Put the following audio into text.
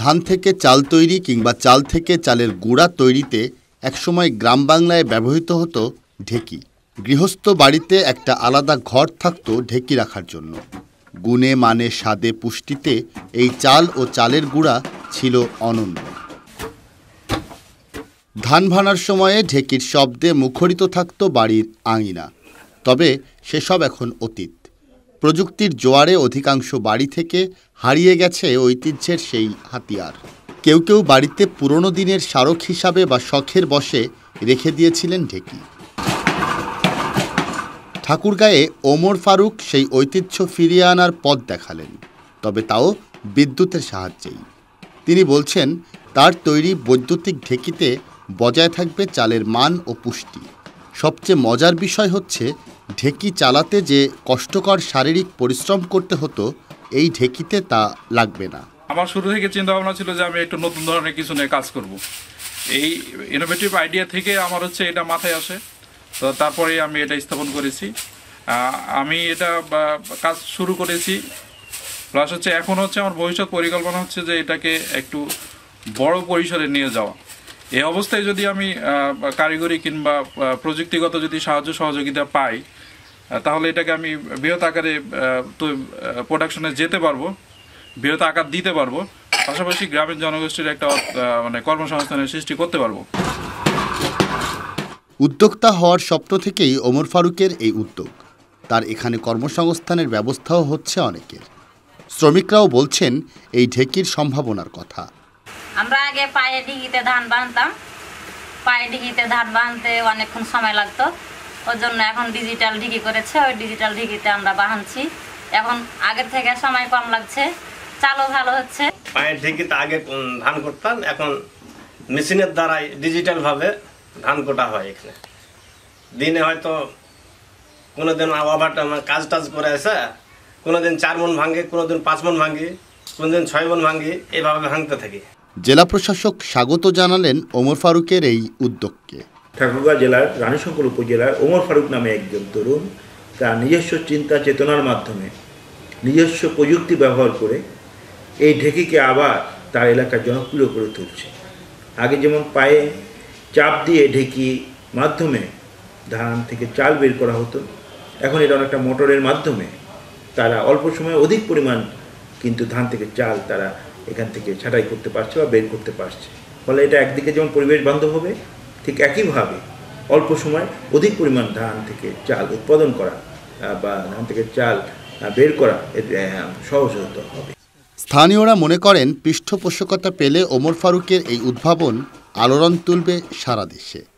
ধান থেকে চাল তৈরি কিংবা চাল থেকে চালের গুঁড়া তৈরিতে একসময় গ্রাম বাংলায় ব্যবহৃত হতো ঢেকি গৃহস্থ বাড়িতে একটা আলাদা ঘর থাকতো ঢেকি রাখার জন্য গুণে মানে স্বাদে পুষ্টিতে এই চাল ও চালের গুঁড়া ছিল অনন্য ধান ভানার সময়ে ঢেকির শব্দে মুখরিত থাকত বাড়ির আঙিনা তবে সেসব এখন অতীত প্রযুক্তির জোয়ারে অধিকাংশ বাড়ি থেকে হারিয়ে গেছে ঐতিহ্যের সেই হাতিয়ার কেউ কেউ বাড়িতে পুরনো দিনের স্মারক হিসাবে বা শখের বসে রেখে দিয়েছিলেন ঢেকি ঠাকুরগাঁয়ে ওমর ফারুক সেই ঐতিহ্য ফিরিয়ে আনার পথ দেখালেন তবে তাও বিদ্যুতের সাহায্যেই তিনি বলছেন তার তৈরি বৈদ্যুতিক ঢেকিতে বজায় থাকবে চালের মান ও পুষ্টি সবচেয়ে মজার বিষয় হচ্ছে ঢেকি চালাতে যে কষ্টকর শারীরিক পরিশ্রম করতে হতো এই ঢেকিতে তা লাগবে না আমার শুরু থেকে চিন্তা ভাবনা ছিল যে আমি একটু নতুন ধরনের কিছু নিয়ে কাজ করব এই ইনোভেটিভ আইডিয়া থেকে আমার হচ্ছে এটা মাথায় আসে তো তারপরে আমি এটা স্থাপন করেছি আমি এটা কাজ শুরু করেছি প্লাস হচ্ছে এখন হচ্ছে আমার ভবিষ্যৎ পরিকল্পনা হচ্ছে যে এটাকে একটু বড় পরিসরে নিয়ে যাওয়া এই অবস্থায় যদি আমি কারিগরি কিংবা প্রযুক্তিগত যদি সাহায্য সহযোগিতা পাই তাহলে এটাকে আমি বৃহৎ আকারে তো প্রোডাকশনে যেতে পারবো বৃহৎ আকার দিতে পারবো পাশাপাশি গ্রামের জনগোষ্ঠীর একটা মানে কর্মসংস্থানের সৃষ্টি করতে পারবো উদ্যোক্তা হওয়ার স্বপ্ন থেকেই ওমর ফারুকের এই উদ্যোগ তার এখানে কর্মসংস্থানের ব্যবস্থাও হচ্ছে অনেকের শ্রমিকরাও বলছেন এই ঢেকির সম্ভাবনার কথা আমরা আগে পায়ে ডিগিতে ধান বানতাম পায়ে ডিগিতে ধান বানতে অনেকক্ষণ সময় লাগতো ওর জন্য এখন ডিজিটাল ঢিকি করেছে ওই ডিজিটাল ঢিকিতে আমরা বাহানছি এখন আগের থেকে সময় কম লাগছে চালও ভালো হচ্ছে পায়ের ঢিকিতে আগে ধান করতাম এখন মেশিনের দ্বারাই ডিজিটালভাবে ধান কোটা হয় এখানে দিনে হয়তো কোনোদিন ওভার কাজ টাজ করে আসে কোনোদিন চার মন ভাঙে কোনোদিন পাঁচ মন কোনো কোনোদিন ছয় মন ভাঙে এভাবে ভাঙতে থাকি জেলা প্রশাসক স্বাগত জানালেন ওমর ফারুকের এই উদ্যোগকে ঠাকুরগাঁ জেলার রানীশঙ্কর উপজেলার ওমর ফারুক নামে একজন তরুণ তার নিজস্ব চিন্তা চেতনার মাধ্যমে নিজস্ব প্রযুক্তি ব্যবহার করে এই ঢেকিকে আবার তার এলাকার জনপ্রিয় করে তুলছে আগে যেমন পায়ে চাপ দিয়ে ঢেকি মাধ্যমে ধান থেকে চাল বের করা হতো এখন এটা অনেকটা মোটরের মাধ্যমে তারা অল্প সময়ে অধিক পরিমাণ কিন্তু ধান থেকে চাল তারা এখান থেকে ছাঁটাই করতে পারছে বা বের করতে পারছে ফলে এটা একদিকে যেমন পরিবেশ বান্ধব হবে ঠিক একইভাবে অল্প সময় অধিক পরিমাণ ধান থেকে চাল উৎপাদন করা বা ধান থেকে চাল বের করা সহজতর হবে স্থানীয়রা মনে করেন পৃষ্ঠপোষকতা পেলে ওমর ফারুকের এই উদ্ভাবন আলোড়ন তুলবে সারা দেশে